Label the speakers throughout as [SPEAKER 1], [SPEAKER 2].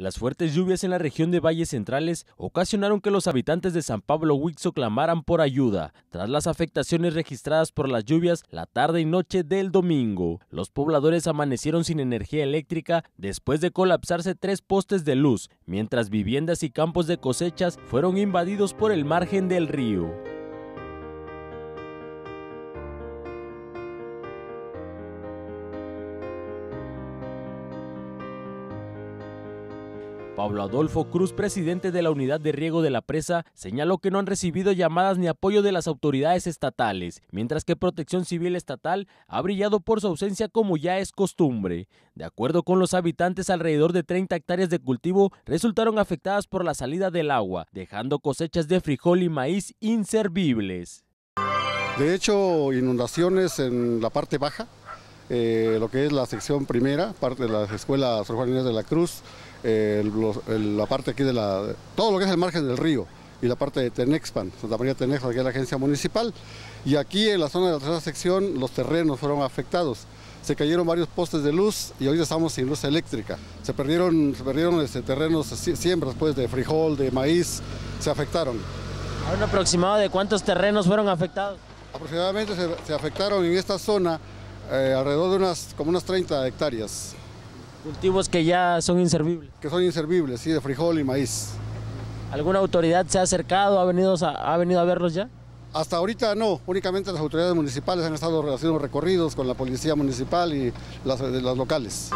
[SPEAKER 1] Las fuertes lluvias en la región de Valles Centrales ocasionaron que los habitantes de San Pablo Huixo clamaran por ayuda tras las afectaciones registradas por las lluvias la tarde y noche del domingo. Los pobladores amanecieron sin energía eléctrica después de colapsarse tres postes de luz, mientras viviendas y campos de cosechas fueron invadidos por el margen del río. Pablo Adolfo Cruz, presidente de la unidad de riego de la presa, señaló que no han recibido llamadas ni apoyo de las autoridades estatales, mientras que Protección Civil Estatal ha brillado por su ausencia como ya es costumbre. De acuerdo con los habitantes, alrededor de 30 hectáreas de cultivo resultaron afectadas por la salida del agua, dejando cosechas de frijol y maíz inservibles.
[SPEAKER 2] De hecho, inundaciones en la parte baja eh, lo que es la sección primera, parte de la escuela Sor Juan Inés de la Cruz, eh, la parte aquí de la, todo lo que es el margen del río y la parte de Tenexpan, Santa María Tenexpan, que es la agencia municipal. Y aquí en la zona de la tercera sección los terrenos fueron afectados. Se cayeron varios postes de luz y hoy estamos sin luz eléctrica. Se perdieron, se perdieron este, terrenos, siembras pues, de frijol, de maíz, se afectaron.
[SPEAKER 1] un aproximado de cuántos terrenos fueron afectados?
[SPEAKER 2] Aproximadamente se, se afectaron en esta zona eh, alrededor de unas, como unas 30 hectáreas. Cultivos que ya son inservibles. Que son inservibles, sí, de frijol y maíz. ¿Alguna autoridad se ha acercado, ha venido a, ha venido a verlos ya? Hasta ahorita no, únicamente las autoridades municipales han estado haciendo recorridos con la policía municipal y las locales.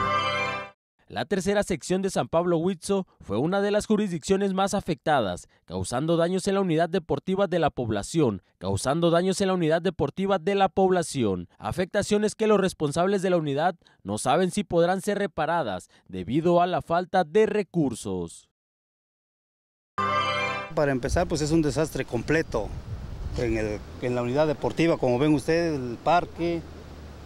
[SPEAKER 1] La tercera sección de San Pablo Huitzo fue una de las jurisdicciones más afectadas, causando daños en la unidad deportiva de la población, causando daños en la unidad deportiva de la población, afectaciones que los responsables de la unidad no saben si podrán ser reparadas debido a la falta de recursos.
[SPEAKER 3] Para empezar, pues es un desastre completo en, en la unidad deportiva, como ven ustedes, el parque,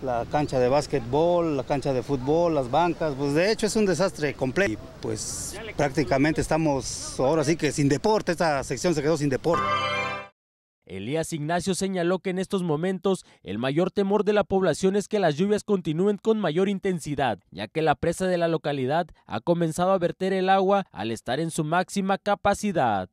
[SPEAKER 3] la cancha de básquetbol, la cancha de fútbol, las bancas, pues de hecho es un desastre completo. Y pues prácticamente estamos ahora sí que sin deporte, esta sección se quedó sin deporte.
[SPEAKER 1] Elías Ignacio señaló que en estos momentos el mayor temor de la población es que las lluvias continúen con mayor intensidad, ya que la presa de la localidad ha comenzado a verter el agua al estar en su máxima capacidad.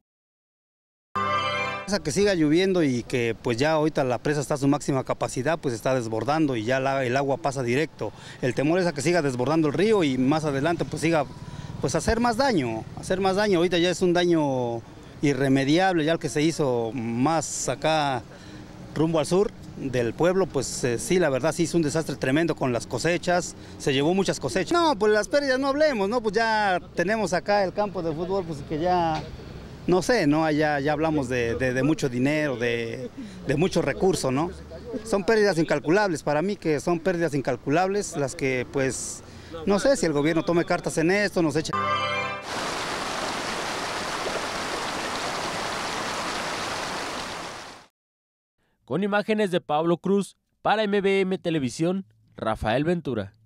[SPEAKER 3] Esa que siga lloviendo y que pues ya ahorita la presa está a su máxima capacidad, pues está desbordando y ya el agua pasa directo. El temor es a que siga desbordando el río y más adelante pues siga pues hacer más daño, hacer más daño. Ahorita ya es un daño irremediable, ya el que se hizo más acá rumbo al sur del pueblo, pues eh, sí, la verdad sí hizo un desastre tremendo con las cosechas, se llevó muchas cosechas. No, pues las pérdidas no hablemos, ¿no? Pues ya tenemos acá el campo de fútbol, pues que ya no sé, ¿no? Ya, ya hablamos de, mucho dinero, de, mucho recurso, ¿no? Son pérdidas incalculables, para mí que son pérdidas incalculables las que pues, no sé si el gobierno tome cartas en esto, nos echa... Con imágenes de Pablo Cruz,
[SPEAKER 1] para MBM Televisión, Rafael Ventura.